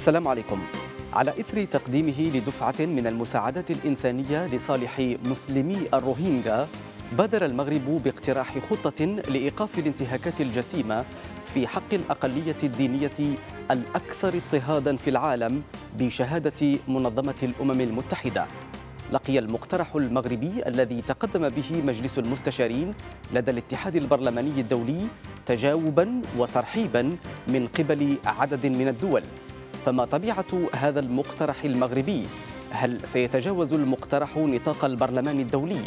السلام عليكم على إثر تقديمه لدفعة من المساعدات الإنسانية لصالح مسلمي الروهينجا بادر المغرب باقتراح خطة لإيقاف الانتهاكات الجسيمة في حق الأقلية الدينية الأكثر اضطهادا في العالم بشهادة منظمة الأمم المتحدة لقي المقترح المغربي الذي تقدم به مجلس المستشارين لدى الاتحاد البرلماني الدولي تجاوبا وترحيبا من قبل عدد من الدول فما طبيعة هذا المقترح المغربي؟ هل سيتجاوز المقترح نطاق البرلمان الدولي؟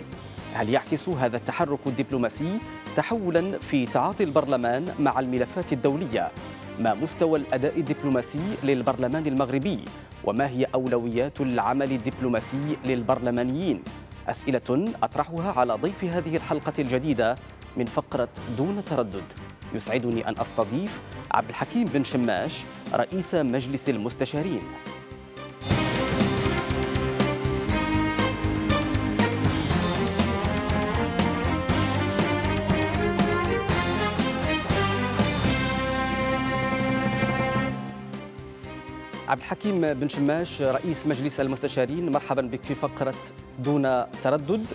هل يعكس هذا التحرك الدبلوماسي تحولا في تعاطي البرلمان مع الملفات الدولية؟ ما مستوى الأداء الدبلوماسي للبرلمان المغربي؟ وما هي أولويات العمل الدبلوماسي للبرلمانيين؟ أسئلة أطرحها على ضيف هذه الحلقة الجديدة من فقرة دون تردد يسعدني أن أستضيف عبد الحكيم بن شماش رئيس مجلس المستشارين عبد الحكيم بن شماش رئيس مجلس المستشارين مرحبا بك في فقرة دون تردد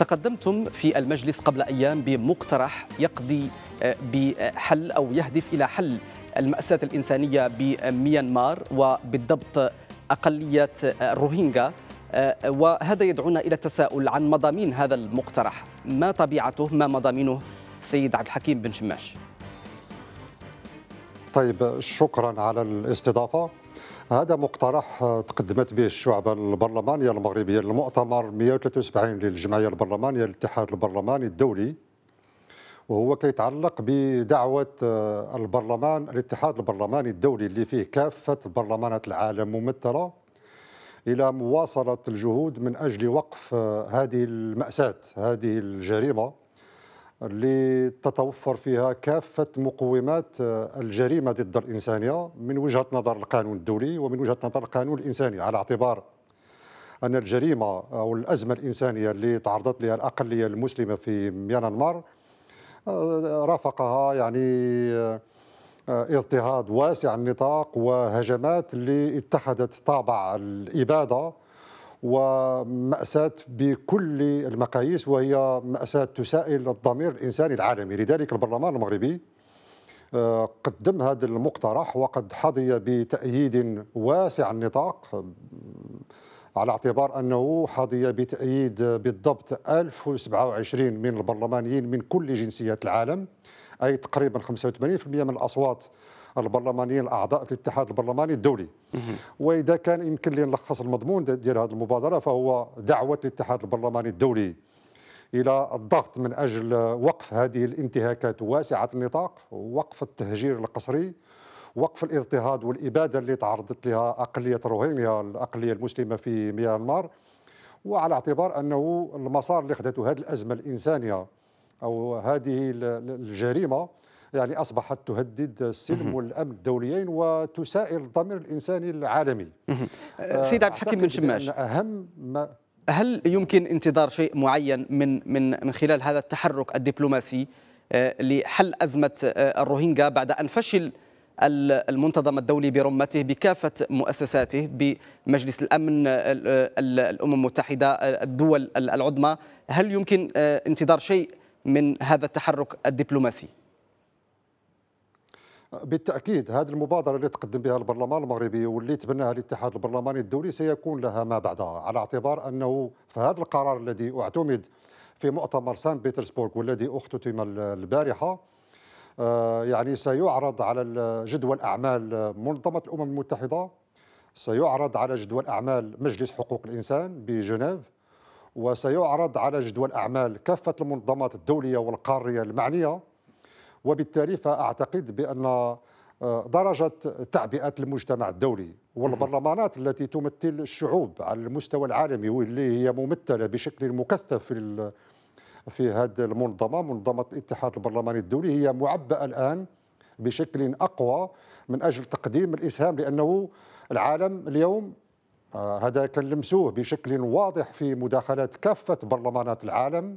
تقدمتم في المجلس قبل أيام بمقترح يقضي آه، بحل أو يهدف إلى حل المأساة الإنسانية بميانمار وبالضبط أقلية الروهينجا آه، آه، وهذا يدعونا إلى التساؤل عن مضامين هذا المقترح ما طبيعته ما مضامينه سيد عبد الحكيم بن شماش طيب شكرا على الاستضافة هذا مقترح تقدمت به الشعبة البرلمانية المغربية للمؤتمر 173 للجمعية البرلمانية للاتحاد البرلماني الدولي وهو كيتعلق بدعوة البرلمان الاتحاد البرلماني الدولي اللي فيه كافة برلمانات العالم ممثلة إلى مواصلة الجهود من أجل وقف هذه المأساة هذه الجريمة لتتوفر فيها كافة مقومات آه، الجريمة ضد الإنسانية من وجهة نظر القانون الدولي ومن وجهة نظر القانون الإنساني على اعتبار أن الجريمة أو الأزمة الإنسانية اللي تعرضت لها الأقلية المسلمة في ميانمار آه، رافقها يعني آه، اضطهاد واسع النطاق وهجمات اللي اتخذت طابع الإبادة ومأساة بكل المقاييس وهي مأساة تسائل الضمير الإنساني العالمي لذلك البرلمان المغربي آه، قدم هذا المقترح وقد حظي بتأييد واسع النطاق آه، على اعتبار أنه حظي بتأييد بالضبط 1027 من البرلمانيين من كل جنسيات العالم أي تقريبا 85% من الأصوات البرلمانيين الاعضاء في الاتحاد البرلماني الدولي واذا كان يمكن لي نلخص المضمون ديال هذه المبادره فهو دعوه الاتحاد البرلماني الدولي الى الضغط من اجل وقف هذه الانتهاكات واسعه النطاق وقف التهجير القسري وقف الاضطهاد والاباده اللي تعرضت لها اقليه روهينيا الاقليه المسلمه في ميانمار وعلى اعتبار انه المسار اللي خدته هذه الازمه الانسانيه او هذه الجريمه يعني أصبحت تهدد السلم والأمن الدوليين وتسائل الضمير الإنساني العالمي آه، سيد عبد الحكيم بن شماش أهم ما هل يمكن انتظار شيء معين من من من خلال هذا التحرك الدبلوماسي آه، لحل أزمة آه، الروهينجا بعد أن فشل المنتظم الدولي برمته بكافة مؤسساته بمجلس الأمن الأمم المتحدة الدول العظمى هل يمكن انتظار شيء من هذا التحرك الدبلوماسي؟ بالتاكيد هذه المبادره اللي تقدم بها البرلمان المغربي واللي تبناها الاتحاد البرلماني الدولي سيكون لها ما بعدها على اعتبار انه في هذا القرار الذي اعتمد في مؤتمر سان بيترسبورغ والذي اختتم البارحه آه، يعني سيعرض على جدول اعمال منظمه الامم المتحده سيعرض على جدول اعمال مجلس حقوق الانسان بجنيف وسيعرض على جدول اعمال كافه المنظمات الدوليه والقاريه المعنيه وبالتالي فاعتقد بان آه، درجة تعبئة المجتمع الدولي والبرلمانات التي تمثل الشعوب على المستوى العالمي واللي هي ممثلة بشكل مكثف في في هذه المنظمة منظمة الاتحاد البرلماني الدولي هي معبأة الآن بشكل أقوى من أجل تقديم الإسهام لأنه العالم اليوم آه، هذا كنلمسوه بشكل واضح في مداخلات كافة برلمانات العالم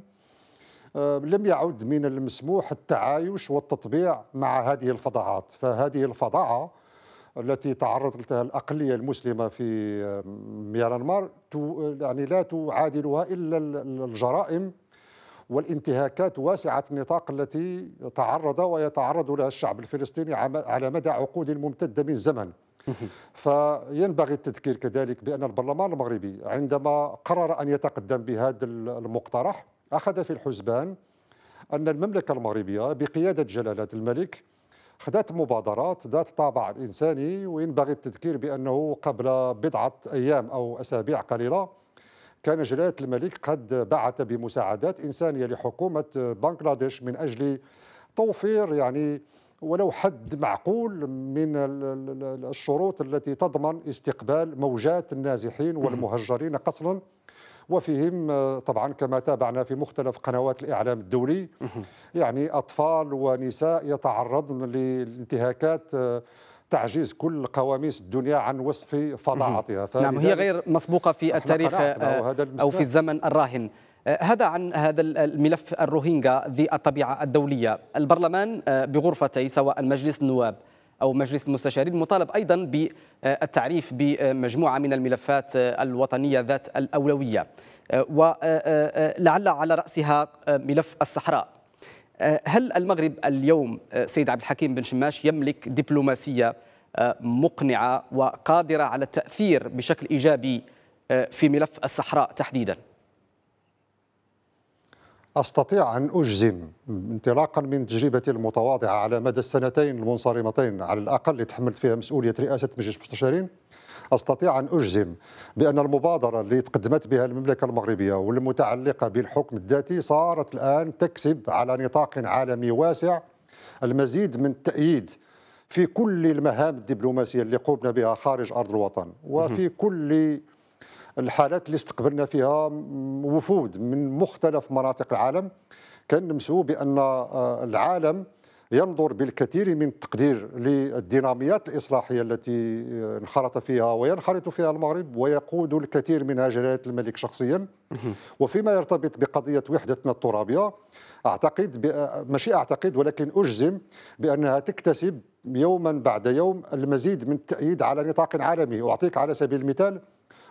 آه، لم يعد من المسموح التعايش والتطبيع مع هذه الفضاعات فهذه الفضاعة التي تعرضت لها الأقلية المسلمة في آه، ميانمار آه، يعني لا تعادلها إلا الجرائم والانتهاكات واسعة النطاق التي تعرض ويتعرض لها الشعب الفلسطيني على مدى عقود ممتدة من الزمن فينبغي التذكير كذلك بأن البرلمان المغربي عندما قرر أن يتقدم بهذا المقترح أخذ في الحسبان أن المملكة المغربية بقيادة جلالة الملك حدث مبادرات ذات طابع إنساني وينبغي التذكير بأنه قبل بضعة أيام أو أسابيع قليلة كان جلالة الملك قد بعث بمساعدات إنسانية لحكومة بنغلاديش من أجل توفير يعني ولو حد معقول من الشروط التي تضمن استقبال موجات النازحين والمهجرين قصرا وفيهم آه، طبعا كما تابعنا في مختلف قنوات الإعلام الدولي يعني أطفال ونساء يتعرضن لانتهاكات آه، تعجيز كل قواميس الدنيا عن وصف فظاعتها نعم هي غير مسبوقة في التاريخ آه، أو في الزمن الراهن هذا عن هذا الملف الروهينجا ذي الطبيعة الدولية البرلمان بغرفتي سواء مجلس النواب أو مجلس المستشارين مطالب أيضا بالتعريف بمجموعة من الملفات الوطنية ذات الأولوية ولعل آه، آه، آه، على رأسها ملف الصحراء هل المغرب اليوم سيد عبد الحكيم بن شماش يملك دبلوماسية مقنعة وقادرة على التأثير بشكل إيجابي في ملف الصحراء تحديداً؟ أستطيع أن أجزم انطلاقا من تجربتي المتواضعة على مدى السنتين المنصرمتين على الأقل اللي تحملت فيها مسؤولية رئاسة مجلس المستشارين استطيع ان اجزم بان المبادره اللي تقدمت بها المملكه المغربيه والمتعلقه بالحكم الذاتي صارت الان تكسب على نطاق عالمي واسع المزيد من التاييد في كل المهام الدبلوماسيه اللي قمنا بها خارج ارض الوطن وفي كل الحالات اللي استقبلنا فيها وفود من مختلف مناطق العالم نمسو بان آه، العالم ينظر بالكثير من التقدير للديناميات الإصلاحية التي آه، انخرط فيها وينخرط فيها المغرب ويقود الكثير منها جلالة الملك شخصيا وفيما يرتبط بقضية وحدتنا الترابية أعتقد ماشي أعتقد ولكن أجزم بأنها تكتسب يوما بعد يوم المزيد من التأييد على نطاق عالمي أعطيك على سبيل المثال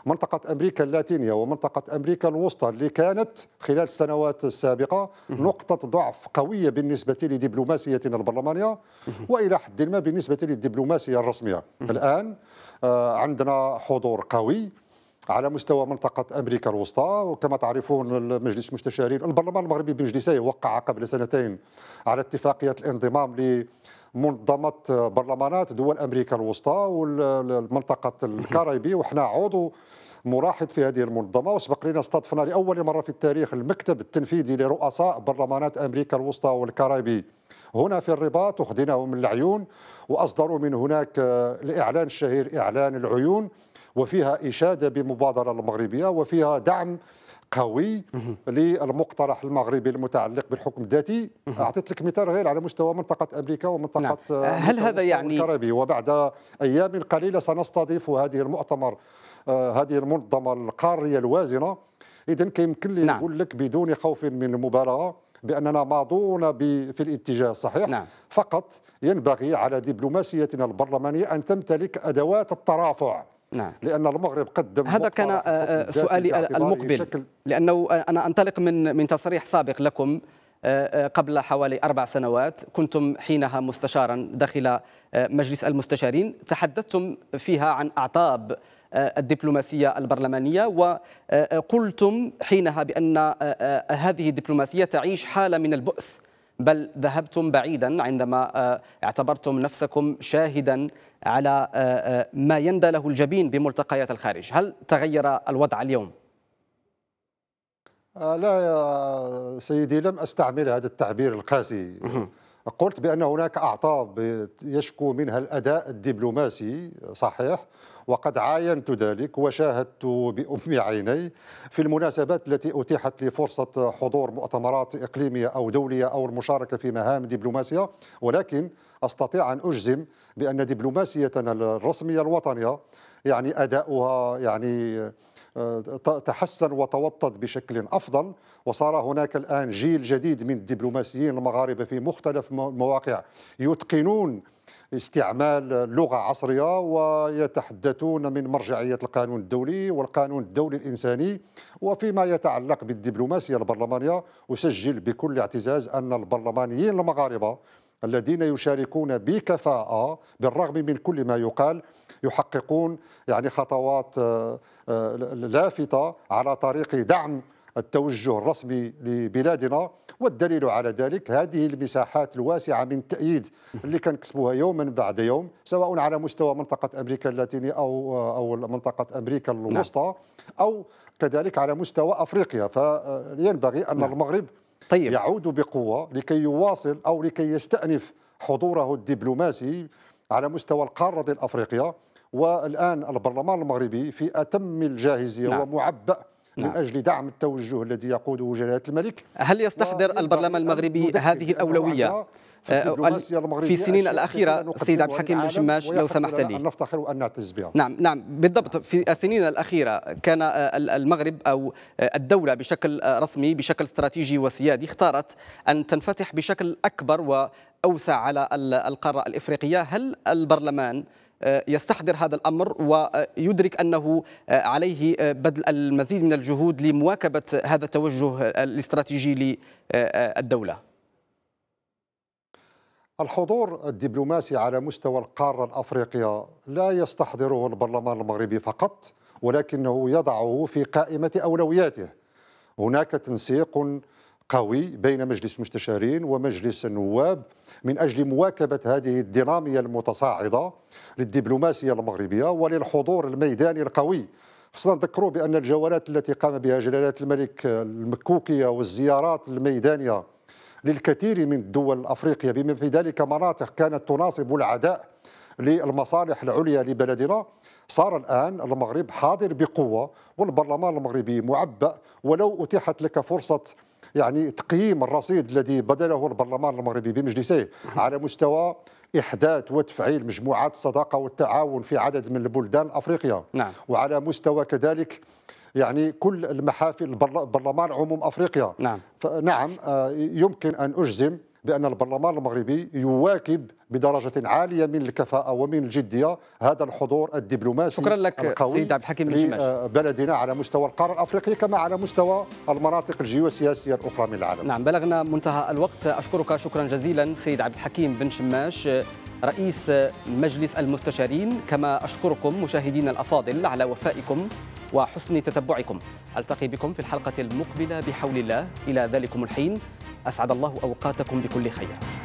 منطقة أمريكا اللاتينية ومنطقة أمريكا الوسطى اللي كانت خلال السنوات السابقة نقطة ضعف قوية بالنسبة لدبلوماسيتنا البرلمانية وإلى حد ما بالنسبة للدبلوماسية الرسمية الآن آه، عندنا حضور قوي على مستوى منطقة أمريكا الوسطى وكما تعرفون مجلس المستشارين البرلمان المغربي بمجلسيه وقع قبل سنتين على اتفاقية الانضمام منظمه برلمانات دول امريكا الوسطى والمنطقه الكاريبي وحنا عضو مراحض في هذه المنظمه وسبق لنا استضفنا لاول مره في التاريخ المكتب التنفيذي لرؤساء برلمانات امريكا الوسطى والكاريبي هنا في الرباط وخديناه من العيون واصدروا من هناك الاعلان الشهير اعلان العيون وفيها اشاده بمبادره المغربيه وفيها دعم قوي للمقترح المغربي المتعلق بالحكم الذاتي اعطيت لك مثال غير على مستوى منطقه امريكا ومنطقه نعم. آه، هل هذا يعني الكاريبي وبعد ايام قليله سنستضيف هذه المؤتمر آه، هذه المنظمه القاريه الوازنه اذا كيمكن لي نعم. نقول لك بدون خوف من المبالغه باننا ماضون في الاتجاه الصحيح نعم. فقط ينبغي على دبلوماسيتنا البرلمانيه ان تمتلك ادوات الترافع نعم. لأن المغرب قدم هذا كان آه، آه، سؤالي المقبل لأنه آه، أنا أنطلق من من تصريح سابق لكم قبل حوالي أربع سنوات كنتم حينها مستشارا داخل مجلس المستشارين تحدثتم فيها عن أعطاب الدبلوماسية البرلمانية وقلتم حينها بأن هذه الدبلوماسية تعيش حالة من البؤس بل ذهبتم بعيدا عندما آه، اعتبرتم نفسكم شاهدا على آه، آه، ما يندى له الجبين بملتقيات الخارج هل تغير الوضع اليوم؟ لا يا سيدي لم استعمل هذا التعبير القاسي قلت بأن هناك أعطاب يشكو منها الأداء الدبلوماسي صحيح وقد عاينت ذلك وشاهدت بأم عيني في المناسبات التي أتيحت لي فرصة حضور مؤتمرات إقليمية أو دولية أو المشاركة في مهام دبلوماسية ولكن أستطيع أن أجزم بأن دبلوماسيتنا الرسمية الوطنية يعني أداؤها يعني تحسن وتوطد بشكل افضل وصار هناك الان جيل جديد من الدبلوماسيين المغاربه في مختلف المواقع يتقنون استعمال لغة عصرية ويتحدثون من مرجعية القانون الدولي والقانون الدولي الإنساني وفيما يتعلق بالدبلوماسية البرلمانية أسجل بكل اعتزاز أن البرلمانيين المغاربة الذين يشاركون بكفاءة بالرغم من كل ما يقال يحققون يعني خطوات آه، آه، لافته على طريق دعم التوجه الرسمي لبلادنا والدليل على ذلك هذه المساحات الواسعة من تأييد اللي كنكسبوها يوما بعد يوم سواء على مستوى منطقة أمريكا اللاتينية أو آه، أو منطقة أمريكا نعم. الوسطى أو كذلك على مستوى أفريقيا فينبغي أن نعم. المغرب طيب. يعود بقوة لكي يواصل أو لكي يستأنف حضوره الدبلوماسي على مستوى القارة الأفريقية والآن البرلمان المغربي في أتم الجاهزية نعم. ومعبأ نعم. من أجل دعم التوجه الذي يقوده جلالة الملك هل يستحضر البرلمان المغربي هذه الأولوية؟ في, آه، في السنين الأخيرة سيد عبد الحكيم بن شماش لو سمحت لي أن نفتخر وأن نعتز بها نعم نعم بالضبط في السنين الأخيرة كان آه، المغرب أو آه، الدولة بشكل رسمي بشكل استراتيجي وسيادي اختارت أن تنفتح بشكل أكبر وأوسع على القارة الإفريقية هل البرلمان يستحضر هذا الأمر ويدرك أنه عليه بذل المزيد من الجهود لمواكبة هذا التوجه الاستراتيجي للدولة الحضور الدبلوماسي على مستوى القارة الأفريقية لا يستحضره البرلمان المغربي فقط ولكنه يضعه في قائمة أولوياته هناك تنسيق قوي بين مجلس المستشارين ومجلس النواب من اجل مواكبه هذه الديناميه المتصاعده للدبلوماسيه المغربيه وللحضور الميداني القوي خصنا نذكروا بان الجولات التي قام بها جلاله الملك المكوكيه والزيارات الميدانيه للكثير من الدول الافريقيه بما في ذلك مناطق كانت تناصب العداء للمصالح العليا لبلدنا صار الآن المغرب حاضر بقوة والبرلمان المغربي معبأ ولو أتيحت لك فرصة يعني تقييم الرصيد الذي بذله البرلمان المغربي بمجلسه على مستوى إحداث وتفعيل مجموعات الصداقة والتعاون في عدد من البلدان الأفريقية نعم. وعلى مستوى كذلك يعني كل المحافل البرلمان عموم أفريقيا نعم, نعم آه، يمكن أن أجزم بأن البرلمان المغربي يواكب بدرجة عالية من الكفاءة ومن الجدية هذا الحضور الدبلوماسي شكرا لك سيد عبد الحكيم بلدنا على مستوى القارة الافريقيه كما على مستوى المناطق الجيوسياسية الأخرى من العالم نعم بلغنا منتهى الوقت أشكرك شكرا جزيلا سيد عبد الحكيم بن شماش رئيس مجلس المستشارين كما أشكركم مشاهدينا الأفاضل على وفائكم وحسن تتبعكم ألتقي بكم في الحلقة المقبلة بحول الله إلى ذلكم الحين أسعد الله أوقاتكم بكل خير